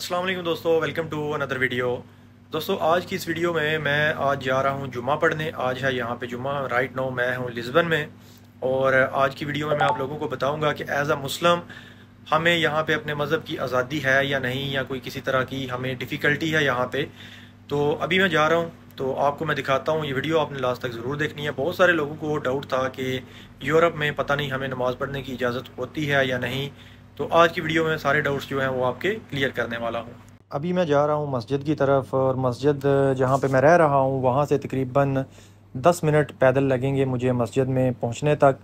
अस्सलाम वालेकुम दोस्तों वेलकम टू अनदर वीडियो दोस्तों आज की इस वीडियो में मैं आज जा रहा हूँ जुमा पढ़ने आज है यहाँ पे जुमा राइट नाउ मैं हूँ लिस्बन में और आज की वीडियो में मैं आप लोगों को बताऊँगा कि एज़ अ मुस्लिम हमें यहाँ पे अपने मज़हब की आज़ादी है या नहीं या कोई किसी तरह की हमें डिफ़िकल्टी है यहाँ पर तो अभी मैं जा रहा हूँ तो आपको मैं दिखाता हूँ ये वीडियो आपने लास्ट तक ज़रूर देखनी है बहुत सारे लोगों को डाउट था कि यूरोप में पता नहीं हमें नमाज़ पढ़ने की इजाज़त होती है या नहीं तो आज की वीडियो में सारे डाउट्स जो हैं वो आपके क्लियर करने वाला हूँ अभी मैं जा रहा हूँ मस्जिद की तरफ और मस्जिद जहाँ पे मैं रह रहा हूँ वहाँ से तकरीबन दस मिनट पैदल लगेंगे मुझे मस्जिद में पहुँचने तक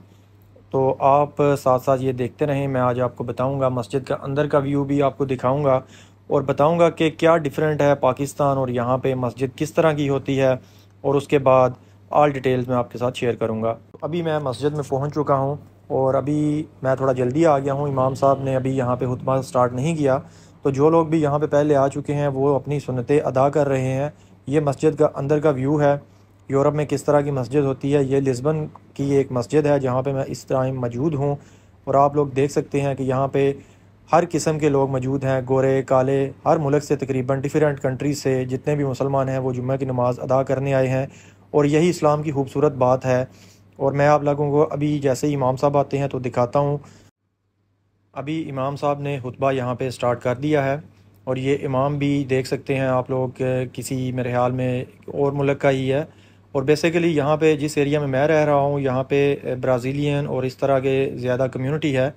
तो आप साथ साथ ये देखते रहें मैं आज आपको बताऊँगा मस्जिद का अंदर का व्यू भी आपको दिखाऊँगा और बताऊँगा कि क्या डिफरेंट है पाकिस्तान और यहाँ पर मस्जिद किस तरह की होती है और उसके बाद ऑल डिटेल्स मैं आपके साथ शेयर करूँगा अभी मैं मस्जिद में पहुँच चुका हूँ और अभी मैं थोड़ा जल्दी आ गया हूँ इमाम साहब ने अभी यहाँ पे खुतबा स्टार्ट नहीं किया तो जो लोग भी यहाँ पे पहले आ चुके हैं वो अपनी सुनतें अदा कर रहे हैं ये मस्जिद का अंदर का व्यू है यूरोप में किस तरह की मस्जिद होती है ये लिस्बन की एक मस्जिद है जहाँ पर मैं इस टाइम मौजूद हूँ और आप लोग देख सकते हैं कि यहाँ पर हर किस्म के लोग मौजूद हैं गोरे काले हर मुल्क से तकरीबन डिफरेंट कंट्रीज से जितने भी मुसलमान हैं वो जुम्मे की नमाज़ अदा करने आए हैं और यही इस्लाम की खूबसूरत बात है और मैं आप लोगों को अभी जैसे इमाम साहब आते हैं तो दिखाता हूँ अभी इमाम साहब ने खुतबा यहाँ पे स्टार्ट कर दिया है और ये इमाम भी देख सकते हैं आप लोग किसी मेरे ख्याल में और मुल्क का ही है और बेसिकली यहाँ पे जिस एरिया में मैं रह रहा हूँ यहाँ पे ब्राज़ीलियन और इस तरह के ज़्यादा कम्युनिटी है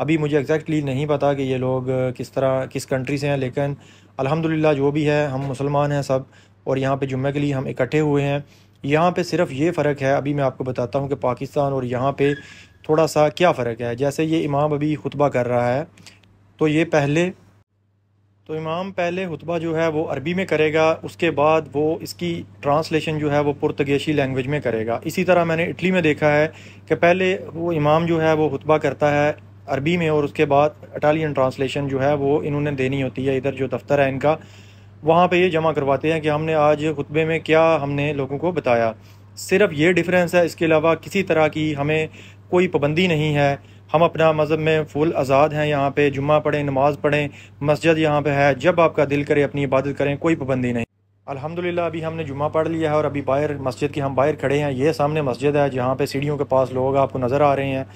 अभी मुझे एग्जैक्टली exactly नहीं पता कि ये लोग किस तरह किस कंट्री से हैं लेकिन अल्हम्दुलिल्लाह जो भी है हम मुसलमान हैं सब और यहाँ पे जुम्मे के लिए हम इकट्ठे हुए हैं यहाँ पे सिर्फ ये फ़र्क है अभी मैं आपको बताता हूँ कि पाकिस्तान और यहाँ पे थोड़ा सा क्या फ़र्क है जैसे ये इमाम अभी खुतबा कर रहा है तो ये पहले तो इमाम पहले खुतबा जो है वो अरबी में करेगा उसके बाद वो इसकी ट्रांसलेशन जो है वो पुर्तगेशी लैंग्वेज में करेगा इसी तरह मैंने इटली में देखा है कि पहले वो इमाम जो है वो खुतबा करता है अरबी में और उसके बाद इटालियन ट्रांसलेशन जो है वो इन्होंने देनी होती है इधर जो दफ्तर है इनका वहाँ पे ये जमा करवाते हैं कि हमने आज खुतबे में क्या हमने लोगों को बताया सिर्फ ये डिफरेंस है इसके अलावा किसी तरह की हमें कोई पाबंदी नहीं है हम अपना मज़हब में फुल आज़ाद हैं यहाँ पे जुम्मा पढ़ें नमाज़ पढ़ें मस्जिद यहाँ पे है जब आपका दिल करे अपनी इबादत करें कोई पाबंदी नहीं अल्हम्दुलिल्लाह अभी हमने जुम्मा पढ़ लिया है और अभी बाहर मस्जिद के हम बाहर खड़े हैं ये सामने मस्जिद है जहाँ पे सीढ़ियों के पास लोग आपको नज़र आ रहे हैं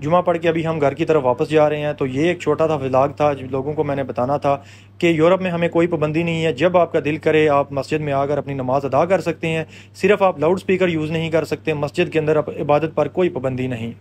जुमा पढ़ के अभी हम घर की तरफ वापस जा रहे हैं तो ये एक छोटा सा विलाग था लोगों को मैंने बताना था कि यूरोप में हमें कोई पाबंदी नहीं है जब आपका दिल करे आप मस्जिद में आकर अपनी नमाज अदा कर सकते हैं सिर्फ आप लाउड स्पीकर यूज़ नहीं कर सकते मस्जिद के अंदर इबादत पर कोई पाबंदी नहीं